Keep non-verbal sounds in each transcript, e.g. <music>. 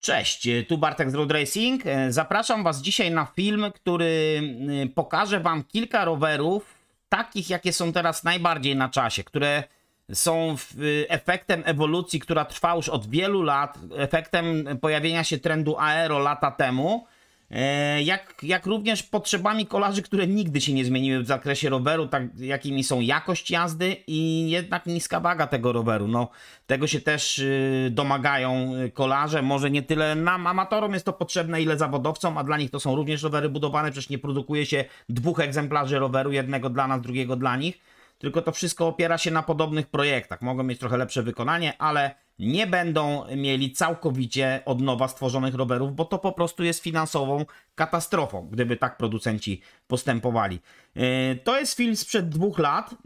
Cześć, tu Bartek z Road Racing. E, zapraszam Was dzisiaj na film, który e, pokaże Wam kilka rowerów, takich jakie są teraz najbardziej na czasie, które są e, efektem ewolucji, która trwa już od wielu lat, efektem pojawienia się trendu aero lata temu – E, jak, jak również potrzebami kolarzy, które nigdy się nie zmieniły w zakresie roweru, tak jakimi są jakość jazdy i jednak niska waga tego roweru. No, tego się też y, domagają y, kolarze, może nie tyle nam, amatorom jest to potrzebne, ile zawodowcom, a dla nich to są również rowery budowane, przecież nie produkuje się dwóch egzemplarzy roweru, jednego dla nas, drugiego dla nich, tylko to wszystko opiera się na podobnych projektach. Mogą mieć trochę lepsze wykonanie, ale nie będą mieli całkowicie od nowa stworzonych rowerów, bo to po prostu jest finansową katastrofą, gdyby tak producenci postępowali. E, to jest film sprzed dwóch lat. E,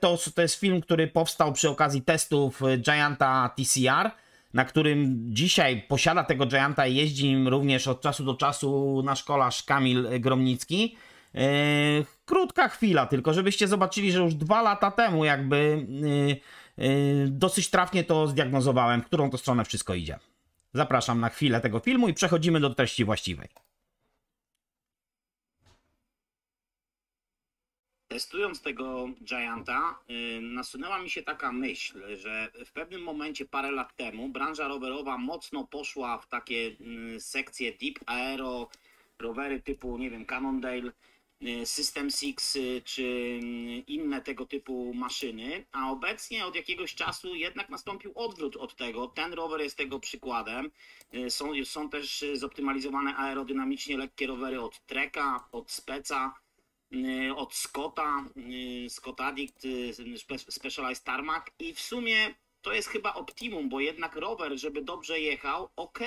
to, to jest film, który powstał przy okazji testów Gianta TCR, na którym dzisiaj posiada tego Gianta i jeździ nim również od czasu do czasu nasz kolarz Kamil Gromnicki. E, krótka chwila tylko, żebyście zobaczyli, że już dwa lata temu jakby Yy, dosyć trafnie to zdiagnozowałem, w którą to stronę wszystko idzie. Zapraszam na chwilę tego filmu i przechodzimy do treści właściwej. Testując tego Gianta, yy, nasunęła mi się taka myśl, że w pewnym momencie parę lat temu branża rowerowa mocno poszła w takie yy, sekcje deep aero, rowery typu, nie wiem, Cannondale, Y, System Six y, czy mm, inne tego typu maszyny, a obecnie od jakiegoś czasu jednak nastąpił odwrót od tego. Ten rower jest tego przykładem. Y, są, są też zoptymalizowane aerodynamicznie lekkie rowery od Treka, od Speca, od Scotta, Scott Addict, Specialized Tarmac i w sumie to jest chyba optimum, bo jednak rower, żeby dobrze jechał, ok,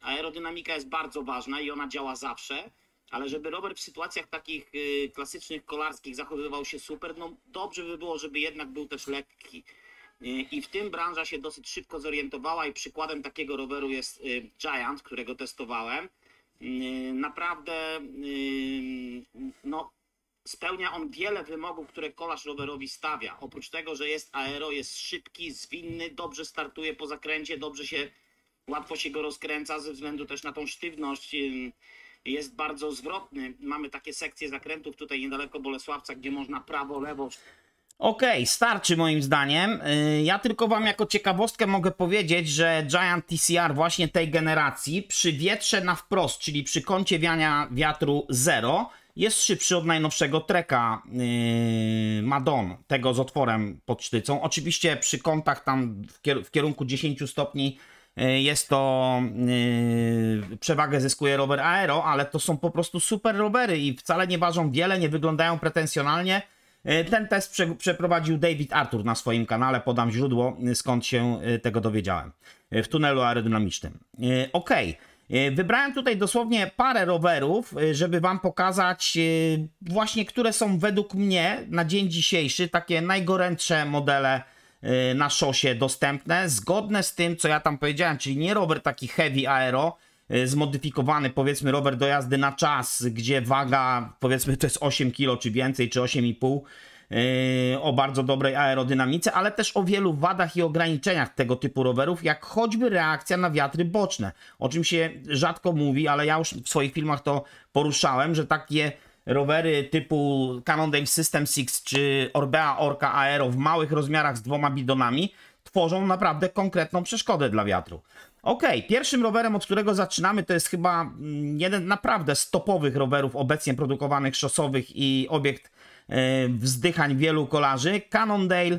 aerodynamika jest bardzo ważna i ona działa zawsze, ale żeby rower w sytuacjach takich y, klasycznych, kolarskich zachowywał się super, no dobrze by było, żeby jednak był też lekki. Y, I w tym branża się dosyć szybko zorientowała i przykładem takiego roweru jest y, Giant, którego testowałem. Naprawdę no, spełnia on wiele wymogów, które kolarz rowerowi stawia. Oprócz tego, że jest aero, jest szybki, zwinny, dobrze startuje po zakręcie, dobrze się, łatwo się go rozkręca ze względu też na tą sztywność jest bardzo zwrotny. Mamy takie sekcje zakrętów tutaj niedaleko Bolesławca, gdzie można prawo, lewo. Okej, okay, starczy moim zdaniem. Y, ja tylko wam jako ciekawostkę mogę powiedzieć, że Giant TCR właśnie tej generacji przy wietrze na wprost, czyli przy kącie wiania wiatru 0 jest szybszy od najnowszego treka yy, Madon, tego z otworem pod sztycą. Oczywiście przy kątach tam w kierunku 10 stopni E, jest to e, przewagę zyskuje rower aero, ale to są po prostu super rowery i wcale nie ważą wiele, nie wyglądają pretensjonalnie. E, ten test prze przeprowadził David Arthur na swoim kanale, podam źródło skąd się tego dowiedziałem. W tunelu aerodynamicznym. Ok, Wybrałem tutaj dosłownie parę rowerów, żeby Wam pokazać właśnie, które są według mnie na dzień dzisiejszy takie najgorętsze modele Y, na szosie dostępne, zgodne z tym, co ja tam powiedziałem, czyli nie rower taki heavy aero, y, zmodyfikowany powiedzmy rower do jazdy na czas, gdzie waga powiedzmy to jest 8 kg czy więcej, czy 8,5 y, o bardzo dobrej aerodynamice, ale też o wielu wadach i ograniczeniach tego typu rowerów, jak choćby reakcja na wiatry boczne, o czym się rzadko mówi, ale ja już w swoich filmach to poruszałem, że takie rowery typu Cannondale System 6 czy Orbea Orca Aero w małych rozmiarach z dwoma bidonami tworzą naprawdę konkretną przeszkodę dla wiatru. Ok, pierwszym rowerem, od którego zaczynamy, to jest chyba mm, jeden naprawdę z topowych rowerów obecnie produkowanych szosowych i obiekt e, wzdychań wielu kolarzy. Cannondale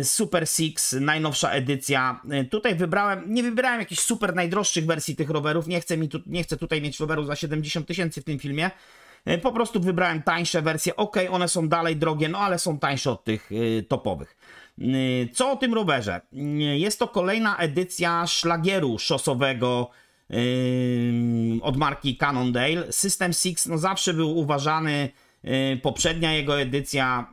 y, Super Six, najnowsza edycja. E, tutaj wybrałem, nie wybrałem jakichś super najdroższych wersji tych rowerów. Nie chcę, mi tu, nie chcę tutaj mieć roweru za 70 tysięcy w tym filmie. E, po prostu wybrałem tańsze wersje. Ok, one są dalej drogie, no ale są tańsze od tych e, topowych. E, co o tym rowerze? Jest to kolejna edycja szlagieru szosowego od marki Cannondale. System Six no, zawsze był uważany, poprzednia jego edycja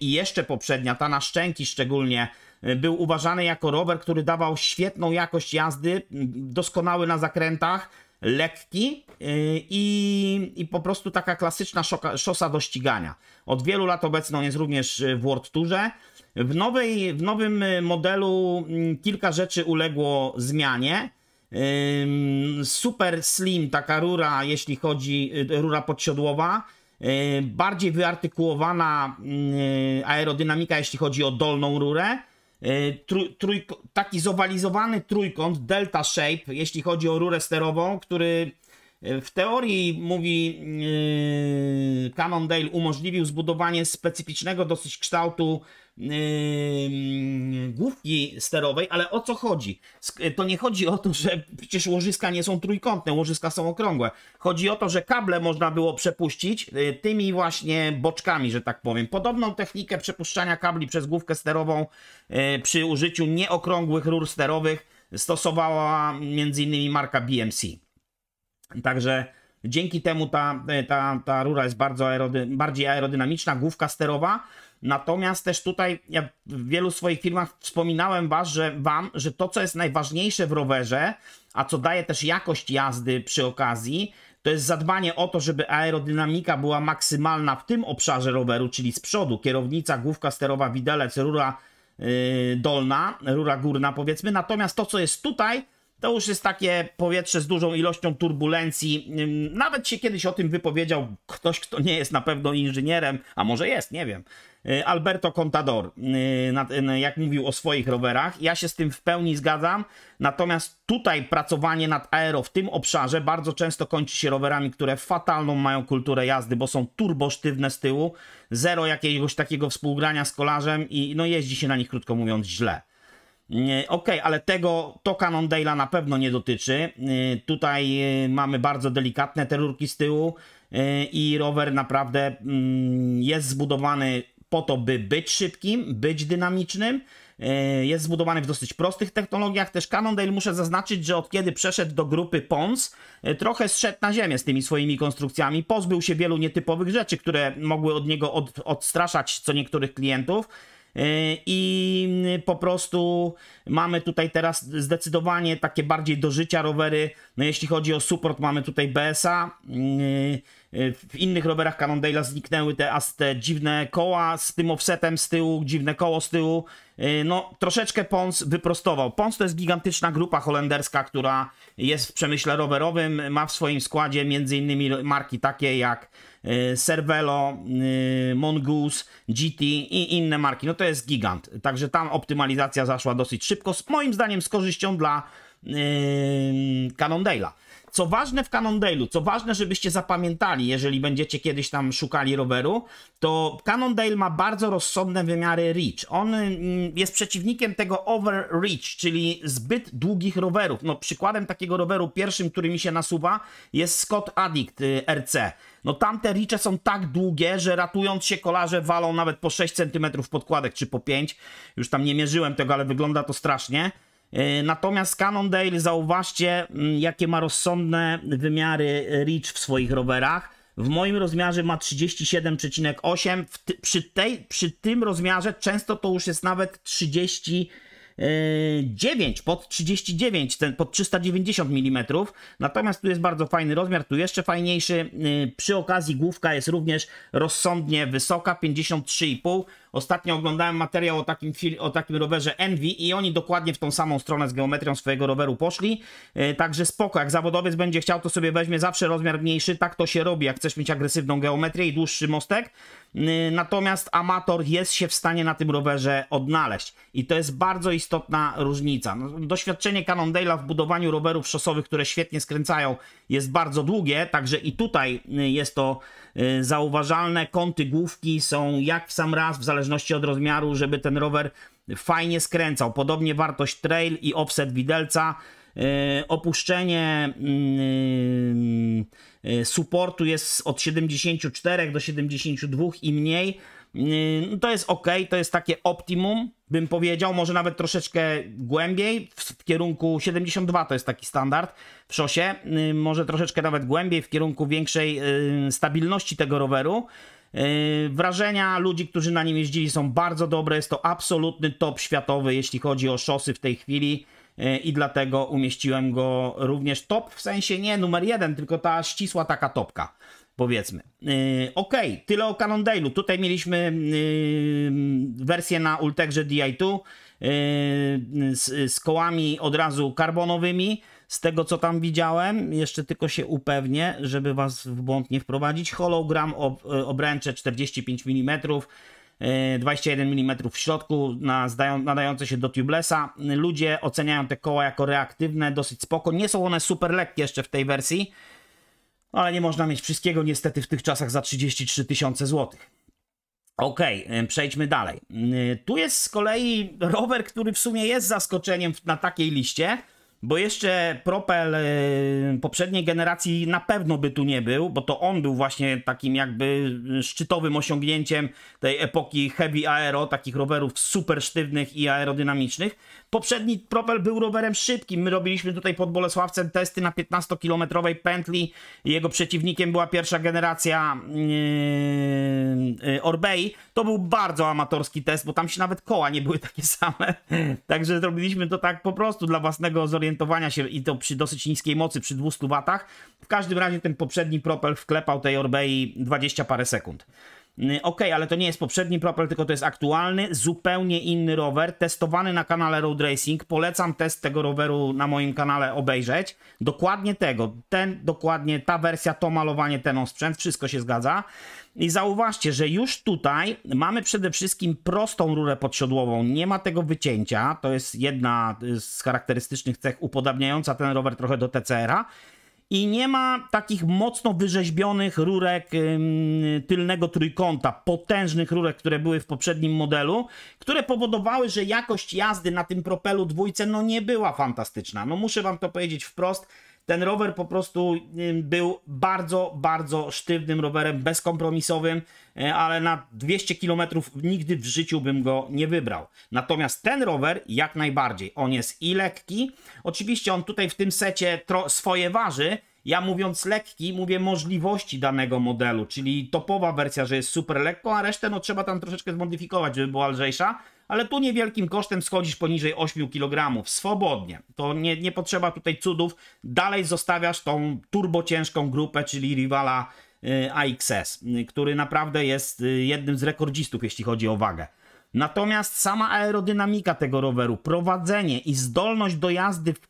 i jeszcze poprzednia, ta na szczęki szczególnie, był uważany jako rower, który dawał świetną jakość jazdy, doskonały na zakrętach, lekki, Y, I, I po prostu taka klasyczna szoka, szosa do ścigania. Od wielu lat obecną jest również y, w World Tourze. W, nowej, w nowym y, modelu mm, kilka rzeczy uległo zmianie. Super slim taka rura, jeśli chodzi, rura podsiodłowa. Bardziej wyartykułowana mm, aerodynamika, jeśli chodzi o dolną rurę. Trój, taki zowalizowany trójkąt, delta shape, jeśli chodzi o rurę sterową, który w teorii, mówi yy, Cannondale, umożliwił zbudowanie specyficznego dosyć kształtu yy, główki sterowej, ale o co chodzi? To nie chodzi o to, że przecież łożyska nie są trójkątne, łożyska są okrągłe. Chodzi o to, że kable można było przepuścić yy, tymi właśnie boczkami, że tak powiem. Podobną technikę przepuszczania kabli przez główkę sterową yy, przy użyciu nieokrągłych rur sterowych stosowała m.in. marka BMC. Także dzięki temu ta, ta, ta rura jest bardzo aerody, bardziej aerodynamiczna, główka sterowa. Natomiast też tutaj ja w wielu swoich filmach wspominałem was, że, Wam, że to co jest najważniejsze w rowerze, a co daje też jakość jazdy przy okazji, to jest zadbanie o to, żeby aerodynamika była maksymalna w tym obszarze roweru, czyli z przodu kierownica, główka sterowa, widelec, rura yy, dolna, rura górna powiedzmy. Natomiast to co jest tutaj, to już jest takie powietrze z dużą ilością turbulencji. Nawet się kiedyś o tym wypowiedział ktoś, kto nie jest na pewno inżynierem, a może jest, nie wiem. Y, Alberto Contador, y, jak mówił o swoich rowerach. Ja się z tym w pełni zgadzam, natomiast tutaj pracowanie nad aero w tym obszarze bardzo często kończy się rowerami, które fatalną mają kulturę jazdy, bo są turbosztywne z tyłu, zero jakiegoś takiego współgrania z kolarzem i no jeździ się na nich, krótko mówiąc, źle. Okej, okay, ale tego to Cannondale na pewno nie dotyczy. Y, tutaj y, mamy bardzo delikatne te rurki z tyłu y, i rower naprawdę mm, jest zbudowany po to, by być szybkim, być dynamicznym. Jest zbudowany w dosyć prostych technologiach. Też Cannondale muszę zaznaczyć, że od kiedy przeszedł do grupy Pons, trochę zszedł na ziemię z tymi swoimi konstrukcjami. Pozbył się wielu nietypowych rzeczy, które mogły od niego od, odstraszać co niektórych klientów E, i po prostu mamy tutaj teraz zdecydowanie takie bardziej do życia rowery. No jeśli chodzi o support, mamy tutaj BSA. E, e, w innych rowerach Cannondale'a zniknęły te, te dziwne koła z tym offsetem z tyłu, dziwne koło z tyłu. E, no troszeczkę Pons wyprostował. Pons to jest gigantyczna grupa holenderska, która jest w przemyśle rowerowym, ma w swoim składzie m.in. marki takie jak e, Cervelo, e, Mongoose, GT i inne marki. No to jest gigant. Także tam optymalizacja zaszła dosyć szybko, z moim zdaniem z korzyścią dla Cannondale'a. Co ważne w Cannondale'u, co ważne, żebyście zapamiętali, jeżeli będziecie kiedyś tam szukali roweru, to Cannondale ma bardzo rozsądne wymiary reach. On mm, jest przeciwnikiem tego overreach, czyli zbyt długich rowerów. No przykładem takiego roweru pierwszym, który mi się nasuwa jest Scott Addict y, RC. No tamte ricze są tak długie, że ratując się kolarze walą nawet po 6 cm podkładek czy po 5. Już tam nie mierzyłem tego, ale wygląda to strasznie. E, natomiast Cannondale, zauważcie, mm, jakie ma rozsądne wymiary e, Reach w swoich rowerach. W moim rozmiarze ma 37,8. Ty, przy, przy tym rozmiarze często to już jest nawet 30 9 e, pod 39, ten pod 390 mm. Natomiast tu jest bardzo fajny rozmiar, tu jeszcze fajniejszy. Przy okazji główka jest również rozsądnie wysoka, 53,5 Ostatnio oglądałem materiał o takim, o takim rowerze Envy i oni dokładnie w tą samą stronę z geometrią swojego roweru poszli. E, także spoko, jak zawodowiec będzie chciał, to sobie weźmie zawsze rozmiar mniejszy. Tak to się robi, jak chcesz mieć agresywną geometrię i dłuższy mostek. E, natomiast amator jest się w stanie na tym rowerze odnaleźć. I to jest bardzo istotna różnica. No, doświadczenie Cannondale'a w budowaniu rowerów szosowych, które świetnie skręcają, jest bardzo długie, także i tutaj e, jest to zauważalne. Kąty główki są jak w sam raz, w zależności zależności od rozmiaru, żeby ten rower fajnie skręcał. Podobnie wartość trail i offset widelca. E, opuszczenie mm, e, supportu jest od 74 do 72 i mniej. E, no to jest ok, to jest takie optimum, bym powiedział, może nawet troszeczkę głębiej, w, kierunku 72 to jest taki standard w szosie, może troszeczkę nawet głębiej w kierunku większej stabilności tego roweru. E, wrażenia ludzi, którzy na nim jeździli, są bardzo dobre. Jest to absolutny top światowy, jeśli chodzi o szosy w tej chwili. E, I dlatego umieściłem go również top, w sensie nie numer jeden, tylko ta ścisła taka topka, powiedzmy. E, ok, tyle o Cannondale'u. Tutaj mieliśmy wersję na Ultegrze Di2 z, z kołami od razu karbonowymi. Z tego co tam widziałem, jeszcze tylko się upewnię, żeby was w błąd nie wprowadzić. Hologram ob e, obręcze 45 mm, 21 mm w środku, na, nadające się do tubelessa. Ludzie oceniają te koła jako reaktywne, dosyć spoko. Nie są one super lekkie jeszcze w tej wersji, ale nie można mieć wszystkiego niestety w tych czasach za 33 tysiące złotych. OK, e, przejdźmy dalej. E, tu jest z kolei rower, który w sumie jest zaskoczeniem na takiej liście bo jeszcze Propel y, poprzedniej generacji na pewno by tu nie był, bo to on był właśnie takim jakby szczytowym osiągnięciem tej epoki heavy aero, takich rowerów super sztywnych i aerodynamicznych. Poprzedni propel był rowerem szybkim. My robiliśmy tutaj pod Bolesławcem testy na 15-kilometrowej pętli. Jego przeciwnikiem była pierwsza generacja yy, yy, Orbei. To był bardzo amatorski test, bo tam się nawet koła nie były takie same. <laughs> Także zrobiliśmy to tak po prostu dla własnego zorientowania się i to przy dosyć niskiej mocy, przy 200 watach. W każdym razie ten poprzedni propel wklepał tej Orbei 20 parę sekund. Ok, ale to nie jest poprzedni propel, tylko to jest aktualny, zupełnie inny rower, testowany na kanale Road Racing. Polecam test tego roweru na moim kanale obejrzeć. Dokładnie tego, ten, dokładnie ta wersja, to malowanie, ten sprzęt, wszystko się zgadza. I zauważcie, że już tutaj mamy przede wszystkim prostą rurę podsiodłową, nie ma tego wycięcia. To jest jedna z charakterystycznych cech upodabniająca ten rower trochę do TCR-a i nie ma takich mocno wyrzeźbionych rurek tylnego trójkąta, potężnych rurek, które były w poprzednim modelu, które powodowały, że jakość jazdy na tym propelu dwójce no nie była fantastyczna. No muszę wam to powiedzieć wprost, ten rower po prostu był bardzo, bardzo sztywnym rowerem, bezkompromisowym, e, ale na 200 km nigdy w życiu bym go nie wybrał. Natomiast ten rower jak najbardziej, on jest i lekki, oczywiście on tutaj w tym secie swoje waży, ja mówiąc lekki, mówię możliwości danego modelu, czyli topowa wersja, że jest super lekko, a resztę no trzeba tam troszeczkę zmodyfikować, żeby była lżejsza ale tu niewielkim kosztem schodzisz poniżej 8 kg swobodnie. To nie, nie potrzeba tutaj cudów. Dalej zostawiasz tą turbociężką grupę, czyli rywala y, AXS, y, który naprawdę jest y, jednym z rekordzistów, jeśli chodzi o wagę. Natomiast sama aerodynamika tego roweru, prowadzenie i zdolność do jazdy w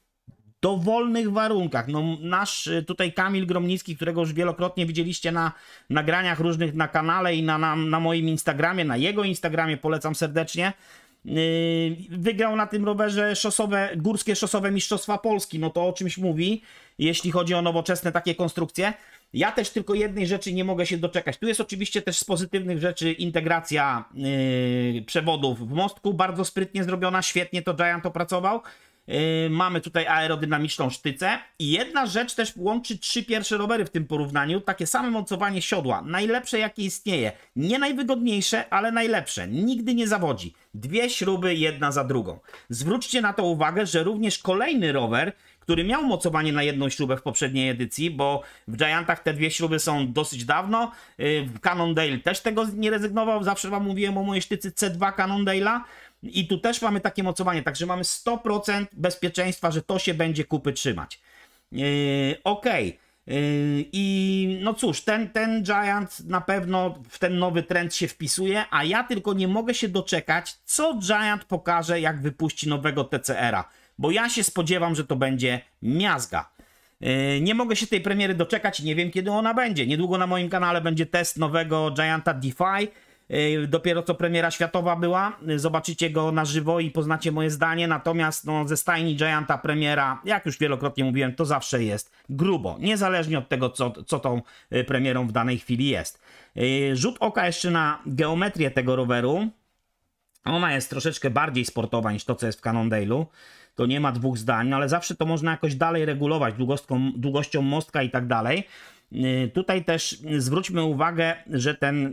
dowolnych warunkach. No, nasz y, tutaj Kamil Gromnicki, którego już wielokrotnie widzieliście na nagraniach różnych na kanale i na, na, na moim Instagramie, na jego Instagramie, polecam serdecznie. Y, wygrał na tym rowerze szosowe, górskie szosowe mistrzostwa Polski. No to o czymś mówi, jeśli chodzi o nowoczesne takie konstrukcje. Ja też tylko jednej rzeczy nie mogę się doczekać. Tu jest oczywiście też z pozytywnych rzeczy integracja yy, przewodów w mostku, bardzo sprytnie zrobiona, świetnie to Giant opracował. Yy, mamy tutaj aerodynamiczną sztycę. I jedna rzecz też łączy trzy pierwsze rowery w tym porównaniu. Takie same mocowanie siodła. Najlepsze jakie istnieje. Nie najwygodniejsze, ale najlepsze. Nigdy nie zawodzi. Dwie śruby jedna za drugą. Zwróćcie na to uwagę, że również kolejny rower który miał mocowanie na jedną śrubę w poprzedniej edycji, bo w Giantach te dwie śruby są dosyć dawno. W yy, Cannondale też tego nie rezygnował, zawsze wam mówiłem o mojej sztycy C2 Cannondale'a. I tu też mamy takie mocowanie, także mamy 100% bezpieczeństwa, że to się będzie kupy trzymać. Yy, yy, I no cóż, ten, ten Giant na pewno w ten nowy trend się wpisuje, a ja tylko nie mogę się doczekać, co Giant pokaże, jak wypuści nowego TCR-a, bo ja się spodziewam, że to będzie miazga. Yy, nie mogę się tej premiery doczekać, nie wiem kiedy ona będzie. Niedługo na moim kanale będzie test nowego Gianta DeFi E, dopiero co premiera światowa była, zobaczycie go na żywo i poznacie moje zdanie, natomiast no, ze stajni Gianta premiera, jak już wielokrotnie mówiłem, to zawsze jest grubo, niezależnie od tego, co, co tą e, premierą w danej chwili jest. E, rzut oka jeszcze na geometrię tego roweru. Ona jest troszeczkę bardziej sportowa niż to, co jest w Cannondale'u. To nie ma dwóch zdań, no, ale zawsze to można jakoś dalej regulować długością, długością mostka i tak dalej. Y, tutaj też zwróćmy uwagę, że ten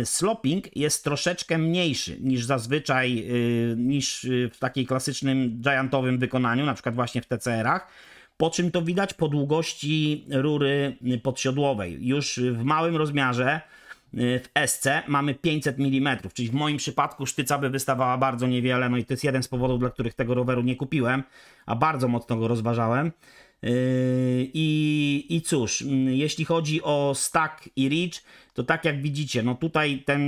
y, sloping jest troszeczkę mniejszy niż zazwyczaj, y, niż w takiej klasycznym giantowym wykonaniu, na przykład właśnie w TCR-ach. Po czym to widać po długości rury podsiodłowej. Już w małym rozmiarze w SC mamy 500 mm, czyli w moim przypadku sztyca by wystawała bardzo niewiele, no i to jest jeden z powodów, dla których tego roweru nie kupiłem, a bardzo mocno go rozważałem. Yy, I, I cóż, mm, jeśli chodzi o stack i reach, to tak jak widzicie, no tutaj ten,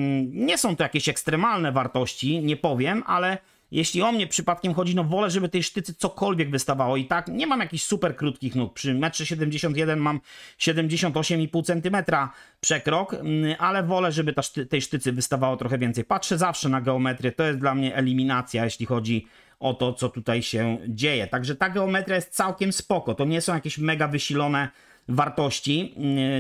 nie są to jakieś ekstremalne wartości, nie powiem, ale jeśli o mnie przypadkiem chodzi, no wolę, żeby tej sztycy cokolwiek wystawało. I tak nie mam jakichś super krótkich nóg. Przy metrze 71 mam 78,5 cm przekrok, mm, ale wolę, żeby ta, tej sztycy wystawało trochę więcej. Patrzę zawsze na geometrię, to jest dla mnie eliminacja, jeśli chodzi o to, co tutaj się dzieje. Także ta geometria jest całkiem spoko. To nie są jakieś mega wysilone wartości.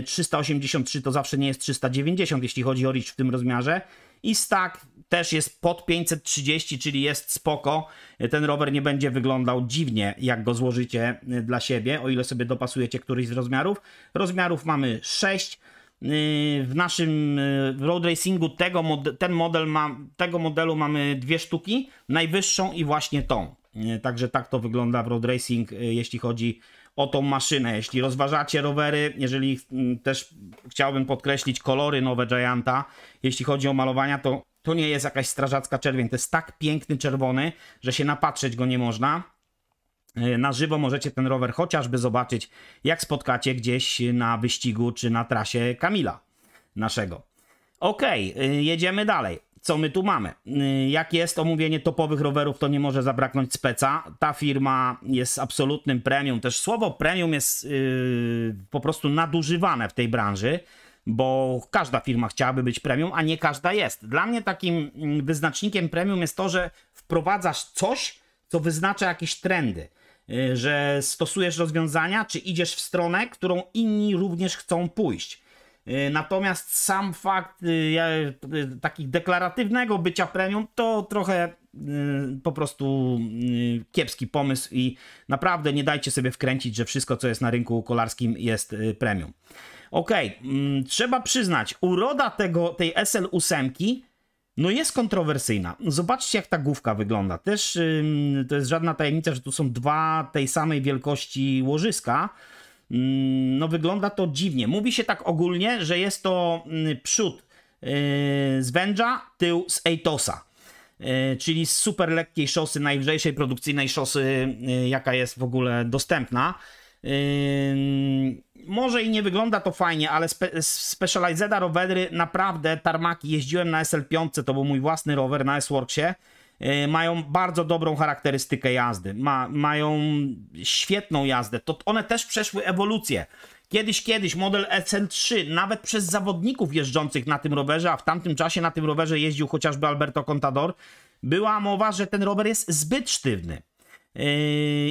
383 mm, to zawsze nie jest 390, jeśli chodzi o rich w tym rozmiarze. I stack też jest pod 530, czyli jest spoko. Ten rower nie będzie wyglądał dziwnie, jak go złożycie y, dla siebie, o ile sobie dopasujecie któryś z rozmiarów. Rozmiarów mamy 6. Y, w naszym y, road racingu tego, ten model ma, tego modelu mamy dwie sztuki, najwyższą i właśnie tą. Y, także tak to wygląda w road racing, jeśli chodzi o tą maszynę. Jeśli rozważacie rowery, jeżeli też chciałbym podkreślić kolory nowe Gianta, jeśli chodzi o malowania, to to nie jest jakaś strażacka czerwień, to jest tak piękny czerwony, że się napatrzeć go nie można. E, na żywo możecie ten rower chociażby zobaczyć, jak spotkacie gdzieś na wyścigu czy na trasie Kamila naszego. Ok, e, jedziemy dalej. Co my tu mamy? E, jak jest omówienie topowych rowerów, to nie może zabraknąć speca. Ta firma jest absolutnym premium. Też słowo premium jest yy, po prostu nadużywane w tej branży, bo każda firma chciałaby być premium, a nie każda jest. Dla mnie takim mm, wyznacznikiem premium jest to, że wprowadzasz coś, co wyznacza jakieś trendy Y, że stosujesz rozwiązania, czy idziesz w stronę, którą inni również chcą pójść. Y, natomiast sam fakt y, takich deklaratywnego bycia premium to trochę po prostu kiepski pomysł i naprawdę nie dajcie sobie wkręcić, że wszystko co jest na rynku kolarskim jest premium. Ok, mm, trzeba przyznać, uroda tego, tej SL8 no jest kontrowersyjna. Zobaczcie, jak ta główka wygląda. Też yy, to jest żadna tajemnica, że tu są dwa tej samej wielkości łożyska. Yy, no wygląda to dziwnie. Mówi się tak ogólnie, że jest to yy, przód y, z Węża, tył z Eitosa. Y, czyli z super lekkiej szosy, najlżejszej produkcyjnej szosy, y, jaka jest w ogóle dostępna może i nie wygląda to fajnie, ale spe Specializeda rowery naprawdę tarmaki. Jeździłem na SL5, to był mój własny rower na S-Worksie. Yy, mają bardzo dobrą charakterystykę jazdy, Ma, mają świetną jazdę. To one też przeszły ewolucję. Kiedyś, kiedyś model SL3, nawet przez zawodników jeżdżących na tym rowerze, a w tamtym czasie na tym rowerze jeździł chociażby Alberto Contador, była mowa, że ten rower jest zbyt sztywny. Yy,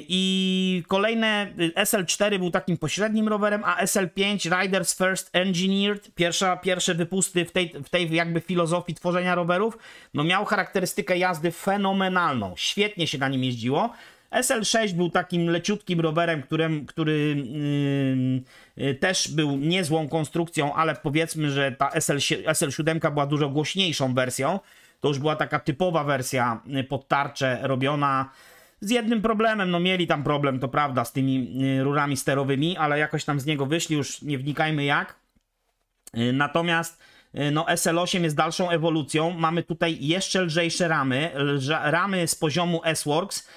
I kolejne y, SL4 był takim pośrednim rowerem, a SL5 Riders First Engineered, pierwsza, pierwsze wypusty w tej, w tej jakby filozofii tworzenia rowerów, no miał charakterystykę jazdy fenomenalną. Świetnie się na nim jeździło. SL6 był takim leciutkim rowerem, którym, który yy, yy, też był niezłą konstrukcją, ale powiedzmy, że ta SL, SL7 była dużo głośniejszą wersją. To już była taka typowa wersja y, pod tarczę robiona z jednym problemem, no mieli tam problem, to prawda, z tymi y, rurami sterowymi, ale jakoś tam z niego wyszli, już nie wnikajmy jak. Y, natomiast y, no SL8 jest dalszą ewolucją. Mamy tutaj jeszcze lżejsze ramy. Ramy z poziomu S-Works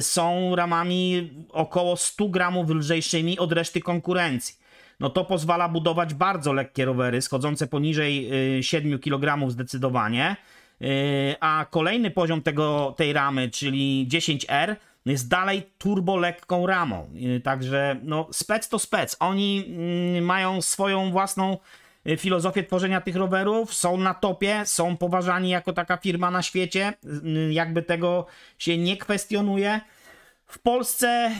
są ramami około 100 gramów lżejszymi od reszty konkurencji. No to pozwala budować bardzo lekkie rowery, schodzące poniżej 7 kg zdecydowanie. Yy, a kolejny poziom tego, tej ramy, czyli 10R, jest dalej turbo lekką ramą. Yy, także no, spec to spec. Oni mm, mają swoją własną yy, filozofię tworzenia tych rowerów, są na topie, są poważani jako taka firma na świecie, jakby tego się nie kwestionuje. W Polsce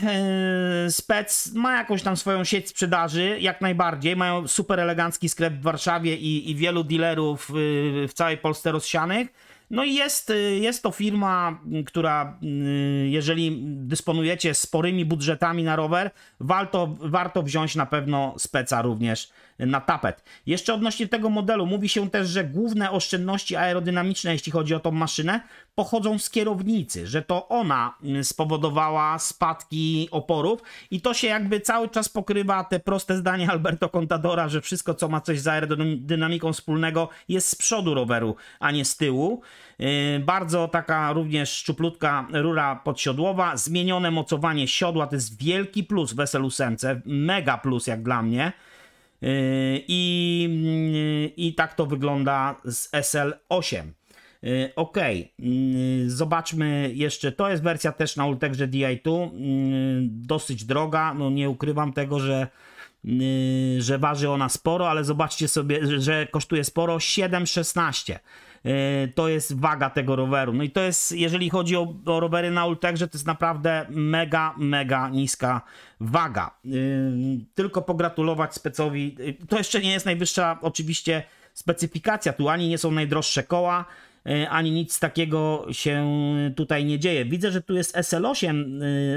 yy, Spec ma jakąś tam swoją sieć sprzedaży, jak najbardziej. Mają super elegancki sklep w Warszawie i, i wielu dealerów yy, w całej Polsce rozsianych no i jest, y, jest to firma, która y, jeżeli dysponujecie sporymi budżetami na rower, warto, warto wziąć na pewno speca również na tapet. Jeszcze odnośnie tego modelu, mówi się też, że główne oszczędności aerodynamiczne, jeśli chodzi o tą maszynę, pochodzą z kierownicy, że to ona y, spowodowała spadki oporów i to się jakby cały czas pokrywa te proste zdanie Alberto Contadora, że wszystko co ma coś z aerodynamiką wspólnego jest z przodu roweru, a nie z tyłu. Yy, bardzo taka również szczuplutka rura podsiodłowa, zmienione mocowanie siodła, to jest wielki plus w sl 8, mega plus jak dla mnie. Yy, I, yy, I tak to wygląda z SL8. Ok, zobaczmy jeszcze. To jest wersja też na Ultegrze Di2. Dosyć droga, no nie ukrywam tego, że, że waży ona sporo, ale zobaczcie sobie, że kosztuje sporo 7,16. E, to jest waga tego roweru. No i to jest, jeżeli chodzi o, o rowery na Ultegrze, to jest naprawdę mega, mega niska waga. E, tylko pogratulować specowi. E, to jeszcze nie jest najwyższa oczywiście specyfikacja, tu ani nie są najdroższe koła, ani nic takiego się tutaj nie dzieje. Widzę, że tu jest SL8,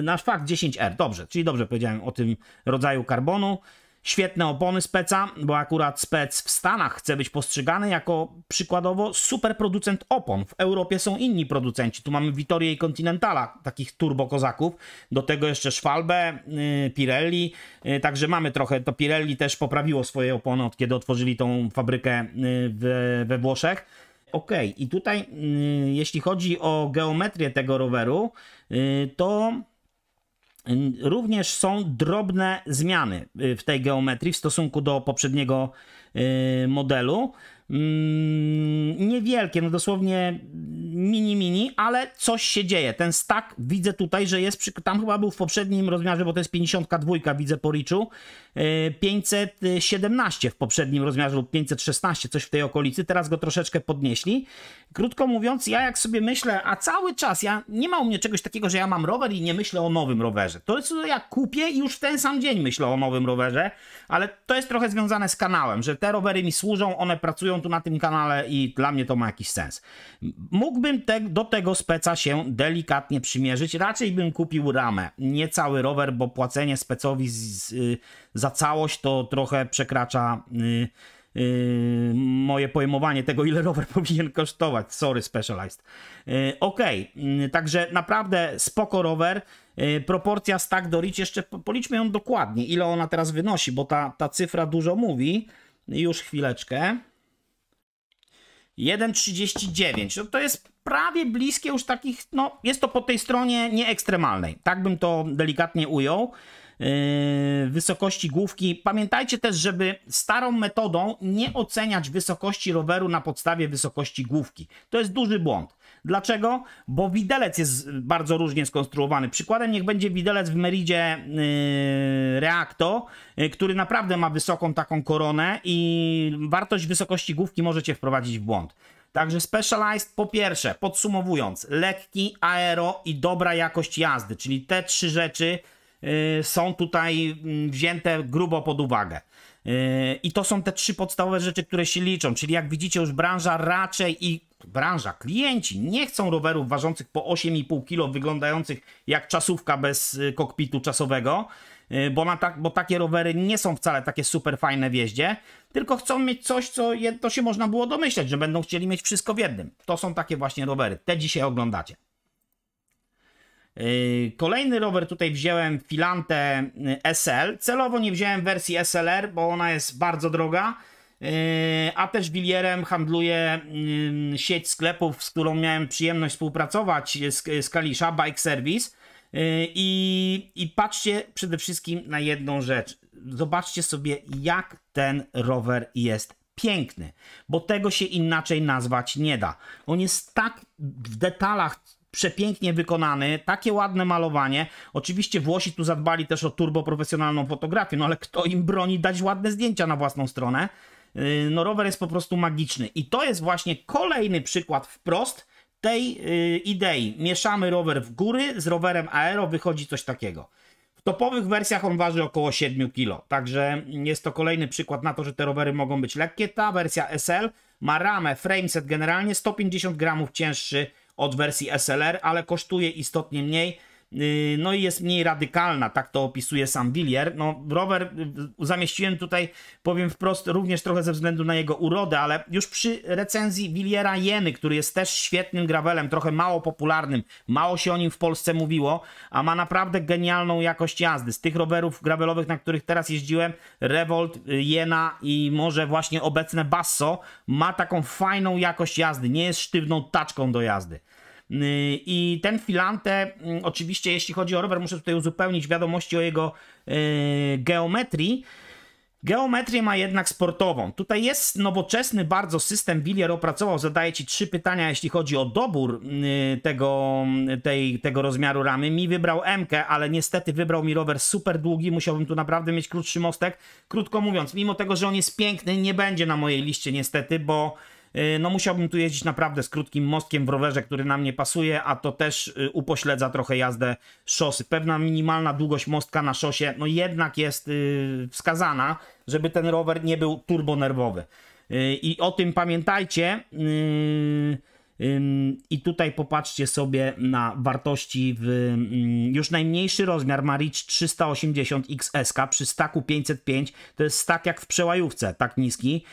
nasz fakt 10R, dobrze, czyli dobrze powiedziałem o tym rodzaju karbonu. Świetne opony speca, bo akurat spec w Stanach chce być postrzegany jako przykładowo super producent opon. W Europie są inni producenci. Tu mamy Vittoria i Continentala, takich turbokozaków. Do tego jeszcze Schwalbe, y, Pirelli. Y, także mamy trochę, to Pirelli też poprawiło swoje opony od kiedy otworzyli tą fabrykę y, we Włoszech. Ok, i tutaj jeśli chodzi o geometrię tego roweru, to Również są drobne zmiany y, w tej geometrii w stosunku do poprzedniego y, modelu. Mm, niewielkie, no dosłownie mini, mini, ale coś się dzieje. Ten stack widzę tutaj, że jest, przy, tam chyba był w poprzednim rozmiarze, bo to jest 52, widzę po riczu, 517 e, w poprzednim rozmiarze lub 516, coś w tej okolicy, teraz go troszeczkę podnieśli. Krótko mówiąc, ja jak sobie myślę, a cały czas, ja nie ma u mnie czegoś takiego, że ja mam rower i nie myślę o nowym rowerze. To jest, ja kupię i już w ten sam dzień myślę o nowym rowerze, ale to jest trochę związane z kanałem, że te rowery mi służą, one pracują tu na tym kanale i dla mnie to ma jakiś sens. Mógłbym te, do tego speca się delikatnie przymierzyć. Raczej bym kupił ramę, nie cały rower, bo płacenie specowi z, z, y, za całość to trochę przekracza... Y, y, moje pojmowanie tego, ile rower <laughs> powinien kosztować. Sorry, Specialized. ok, także naprawdę spoko rower. Proporcja stack do reach, jeszcze policzmy ją dokładnie, ile ona teraz wynosi, bo ta, ta cyfra dużo mówi. Już chwileczkę. 1,39. No to jest prawie bliskie już takich, no jest to po tej stronie nieekstremalnej. Tak bym to delikatnie ujął. Yy, wysokości główki. Pamiętajcie też, żeby starą metodą nie oceniać wysokości roweru na podstawie wysokości główki. To jest duży błąd. Dlaczego? Bo widelec jest bardzo różnie skonstruowany. Przykładem niech będzie widelec w Meridzie yy, Reacto, yy, który naprawdę ma wysoką taką koronę i wartość wysokości główki możecie wprowadzić w błąd. Także Specialized po pierwsze, podsumowując, lekki, aero i dobra jakość jazdy, czyli te trzy rzeczy yy, są tutaj mm, wzięte grubo pod uwagę. Yy, I to są te trzy podstawowe rzeczy, które się liczą. Czyli jak widzicie, już branża raczej i branża, klienci nie chcą rowerów ważących po 8,5 kg, wyglądających jak czasówka bez y, kokpitu czasowego, y, bo, na ta, bo takie rowery nie są wcale takie super fajne w jeździe, tylko chcą mieć coś, co je, to się można było domyśleć, że będą chcieli mieć wszystko w jednym. To są takie właśnie rowery. Te dzisiaj oglądacie. Y, kolejny rower tutaj wziąłem Filante SL. Celowo nie wziąłem wersji SLR, bo ona jest bardzo droga Yy, a też Wilierem handluje yy, sieć sklepów, z którą miałem przyjemność współpracować z, Kalisza, Bike Service. Yy, I, I patrzcie przede wszystkim na jedną rzecz. Zobaczcie sobie, jak ten rower jest piękny, bo tego się inaczej nazwać nie da. On jest tak w detalach przepięknie wykonany, takie ładne malowanie. Oczywiście Włosi tu zadbali też o turbo profesjonalną fotografię, no ale kto im broni dać ładne zdjęcia na własną stronę? Y, no rower jest po prostu magiczny. I to jest właśnie kolejny przykład wprost tej y, idei. Mieszamy rower w góry z rowerem aero, wychodzi coś takiego. W topowych wersjach on waży około 7 kg, także jest to kolejny przykład na to, że te rowery mogą być lekkie. Ta wersja SL ma ramę, frameset generalnie 150 gramów cięższy od wersji SLR, ale kosztuje istotnie mniej Y, no i jest mniej radykalna, tak to opisuje sam Villier. No, rower y, zamieściłem tutaj, powiem wprost, również trochę ze względu na jego urodę, ale już przy recenzji Villiera Jeny, który jest też świetnym gravelem, trochę mało popularnym, mało się o nim w Polsce mówiło, a ma naprawdę genialną jakość jazdy. Z tych rowerów gravelowych, na których teraz jeździłem, Revolt, y, Jena i może właśnie obecne Basso, ma taką fajną jakość jazdy, nie jest sztywną taczką do jazdy. Y, I ten Filante, mm, oczywiście jeśli chodzi o rower, muszę tutaj uzupełnić wiadomości o jego y, geometrii. Geometrię ma jednak sportową. Tutaj jest nowoczesny bardzo system. Wilier opracował, zadaje ci trzy pytania, jeśli chodzi o dobór y, tego, tej, tego rozmiaru ramy. Mi wybrał MK, ale niestety wybrał mi rower super długi. Musiałbym tu naprawdę mieć krótszy mostek. Krótko mówiąc, mimo tego, że on jest piękny, nie będzie na mojej liście niestety, bo E, no musiałbym tu jeździć naprawdę z krótkim mostkiem w rowerze, który nam nie pasuje, a to też y, upośledza trochę jazdę szosy. Pewna minimalna długość mostka na szosie, no jednak jest y, wskazana, żeby ten rower nie był turbonerwowy. Y, I o tym pamiętajcie. I tutaj popatrzcie sobie na wartości w już najmniejszy rozmiar ma Rich 380 XSK przy staku 505 to jest stak jak w przełajówce, tak niski.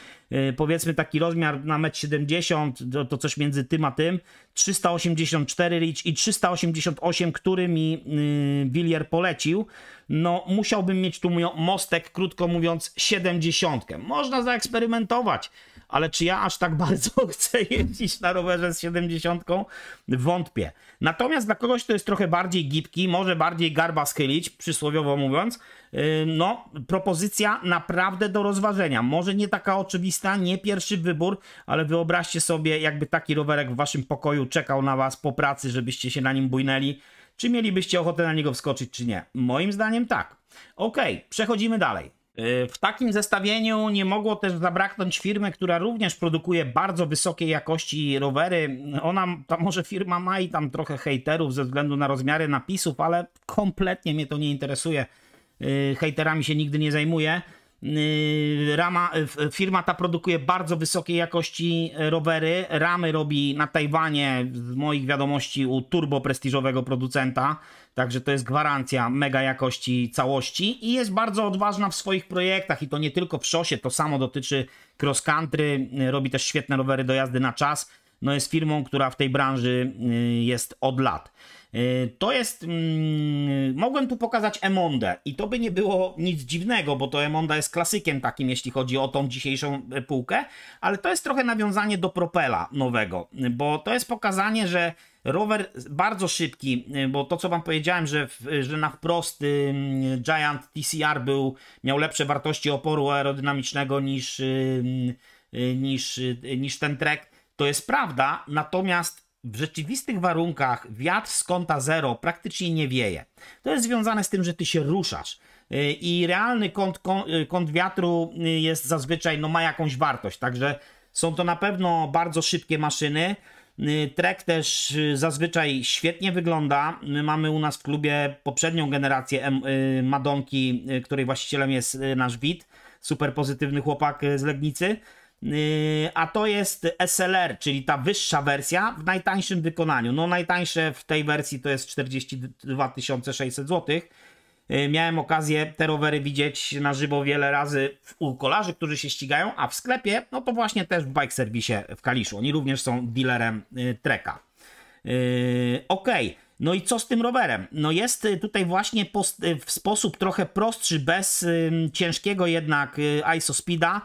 Y, powiedzmy taki rozmiar na 1,70 m to, to coś między tym a tym. 384 Rich i 388, który mi y, Willier polecił. No musiałbym mieć tu mój mostek, krótko mówiąc, 70. Można zaeksperymentować ale czy ja aż tak <laughs> bardzo chcę jeździć na rowerze z 70? Wątpię. Natomiast dla kogoś, kto jest trochę bardziej gipki, może bardziej garba schylić, przysłowiowo mówiąc, yy, no, propozycja naprawdę do rozważenia. Może nie taka oczywista, nie pierwszy wybór, ale wyobraźcie sobie, jakby taki rowerek w waszym pokoju czekał na was po pracy, żebyście się na nim bujnęli. Czy mielibyście ochotę na niego wskoczyć, czy nie? Moim zdaniem tak. Ok, przechodzimy dalej. Y, w takim zestawieniu nie mogło też zabraknąć firmy, która również produkuje bardzo wysokiej jakości rowery. Ona, ta może firma ma i tam trochę hejterów ze względu na rozmiary napisów, ale kompletnie mnie to nie interesuje. Y, hejterami się nigdy nie zajmuję. Yy, rama, yy, firma ta produkuje bardzo wysokiej jakości rowery. Ramy robi na Tajwanie, z moich wiadomości, u turbo prestiżowego producenta. Także to jest gwarancja mega jakości całości i jest bardzo odważna w swoich projektach i to nie tylko w szosie, to samo dotyczy cross country, yy, robi też świetne rowery do jazdy na czas. No jest firmą, która w tej branży jest od lat. Y, to jest. Mm, mogłem tu pokazać Emondę i to by nie było nic dziwnego, bo to Emonda jest klasykiem takim, jeśli chodzi o tą dzisiejszą e, półkę, ale to jest trochę nawiązanie do Propela nowego, bo to jest pokazanie, że rower bardzo szybki, y, bo to co wam powiedziałem, że, że na wprost y, Giant TCR był, miał lepsze wartości oporu aerodynamicznego niż, niż, niż ten trek, to jest prawda, natomiast w rzeczywistych warunkach wiatr z kąta zero praktycznie nie wieje. To jest związane z tym, że ty się ruszasz y, i realny kąt, y, kąt wiatru y, jest zazwyczaj, no ma jakąś wartość, także są to na pewno bardzo szybkie maszyny. Trek też zazwyczaj świetnie wygląda. My mamy u nas w klubie poprzednią generację Madonki, której właścicielem jest nasz Wit, super pozytywny chłopak z Legnicy. Yy, a to jest SLR, czyli ta wyższa wersja w najtańszym wykonaniu. No najtańsze w tej wersji to jest 42 600 zł. Miałem okazję te rowery widzieć na żywo wiele razy u kolarzy, którzy się ścigają, a w sklepie, no to właśnie też w bike serwisie w Kaliszu. Oni również są dealerem yy, Treka. Yy, ok, no i co z tym rowerem? No jest y, tutaj właśnie y, w sposób trochę prostszy, bez ciężkiego jednak y, ISO Speeda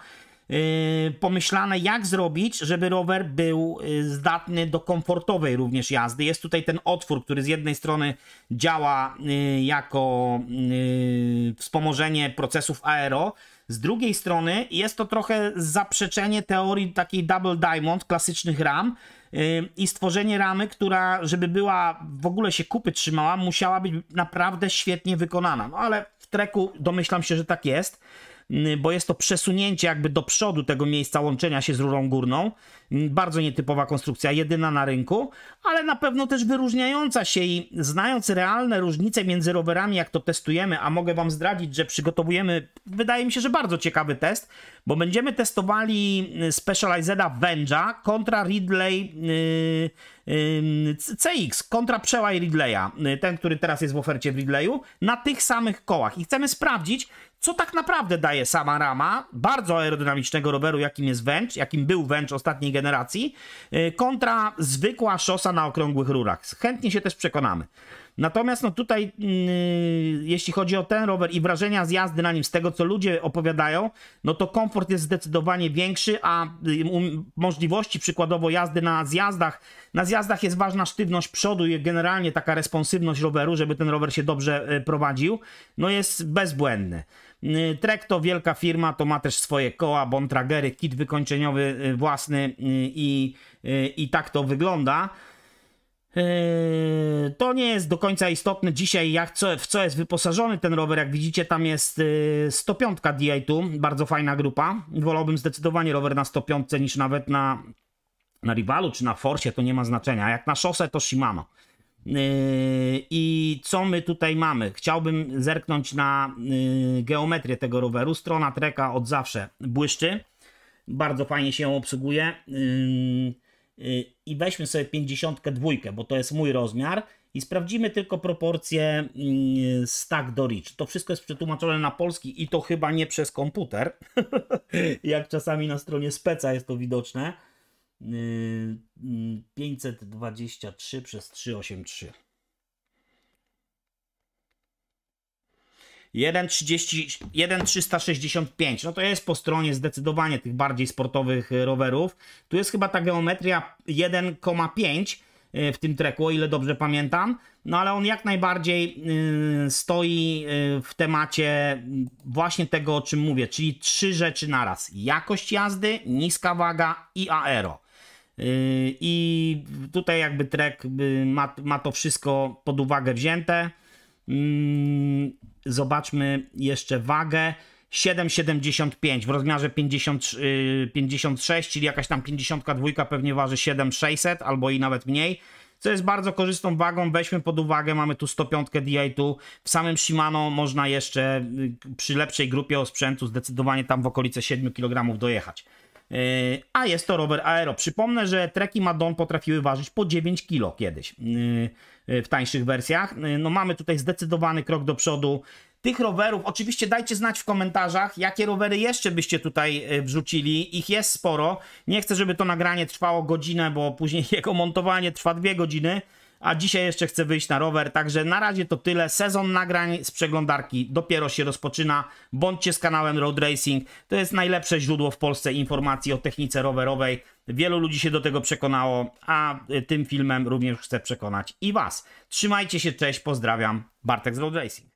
Y, pomyślane, jak zrobić, żeby rower był y, zdatny do komfortowej również jazdy. Jest tutaj ten otwór, który z jednej strony działa y, jako wspomożenie procesów aero, z drugiej strony jest to trochę zaprzeczenie teorii takiej double diamond, klasycznych ram i stworzenie ramy, która, żeby była w ogóle się kupy trzymała, musiała być naprawdę świetnie wykonana. No ale w treku domyślam się, że tak jest bo jest to przesunięcie jakby do przodu tego miejsca łączenia się z rurą górną. Bardzo nietypowa konstrukcja, jedyna na rynku, ale na pewno też wyróżniająca się i znając realne różnice między rowerami, jak to testujemy, a mogę Wam zdradzić, że przygotowujemy, wydaje mi się, że bardzo ciekawy test, bo będziemy testowali Specializeda Venge'a kontra Ridley yy, yy, CX, kontra przełaj Ridleya, ten, który teraz jest w ofercie w Ridleyu, na tych samych kołach i chcemy sprawdzić, co tak naprawdę daje sama rama bardzo aerodynamicznego roweru, jakim jest Węcz, jakim był Węcz ostatniej generacji, y, kontra zwykła szosa na okrągłych rurach. Chętnie się też przekonamy. Natomiast no tutaj, yy, jeśli chodzi o ten rower i wrażenia z jazdy na nim, z tego co ludzie opowiadają, no to komfort jest zdecydowanie większy, a y, um, możliwości przykładowo jazdy na zjazdach, na zjazdach jest ważna sztywność przodu i generalnie taka responsywność roweru, żeby ten rower się dobrze y, prowadził, no jest bezbłędny. Yy, Trek to wielka firma, to ma też swoje koła, bontragery, kit wykończeniowy yy, własny yy, i, i tak to wygląda. To nie jest do końca istotne dzisiaj, jak co, w co jest wyposażony ten rower. Jak widzicie, tam jest 105 DI2, bardzo fajna grupa. Wolałbym zdecydowanie rower na 105 niż nawet na, na Rivalu czy na Forsie, to nie ma znaczenia. Jak na szosę, to Shimano. Yy, I co my tutaj mamy? Chciałbym zerknąć na yy, geometrię tego roweru. Strona treka od zawsze błyszczy. Bardzo fajnie się ją obsługuje. Yy, I weźmy sobie 52, bo to jest mój rozmiar. I sprawdzimy tylko proporcje stack do reach. To wszystko jest przetłumaczone na polski i to chyba nie przez komputer. <laughs> Jak czasami na stronie speca jest to widoczne 523 y, y, przez 383. 1,365. No to jest po stronie zdecydowanie tych bardziej sportowych y, rowerów. Tu jest chyba ta geometria 1,5 w tym treku, o ile dobrze pamiętam. No ale on jak najbardziej stoi w temacie właśnie tego, o czym mówię, czyli trzy rzeczy naraz. Jakość jazdy, niska waga i aero. Yy, I tutaj jakby Trek y, ma, ma to wszystko pod uwagę wzięte. Mm, zobaczmy jeszcze wagę. 7,75 w rozmiarze 50, 56, yy, czyli jakaś tam 52 pewnie waży 7,600 albo i nawet mniej. Co jest bardzo korzystną wagą, weźmy pod uwagę, mamy tu 105 Di2, w samym Shimano można jeszcze y, przy lepszej grupie osprzętu zdecydowanie tam w okolice 7 kg dojechać. Yy, a jest to rower Aero. Przypomnę, że Treki Madon potrafiły ważyć po 9 kg kiedyś yy, yy, w tańszych wersjach. No mamy tutaj zdecydowany krok do przodu tych rowerów. Oczywiście dajcie znać w komentarzach, jakie rowery jeszcze byście tutaj wrzucili. Ich jest sporo. Nie chcę, żeby to nagranie trwało godzinę, bo później <laughs> jego montowanie trwa dwie godziny a dzisiaj jeszcze chcę wyjść na rower. Także na razie to tyle. Sezon nagrań z przeglądarki dopiero się rozpoczyna. Bądźcie z kanałem Road Racing. To jest najlepsze źródło w Polsce informacji o technice rowerowej. Wielu ludzi się do tego przekonało, a tym filmem również chcę przekonać i Was. Trzymajcie się, cześć, pozdrawiam. Bartek z Road Racing.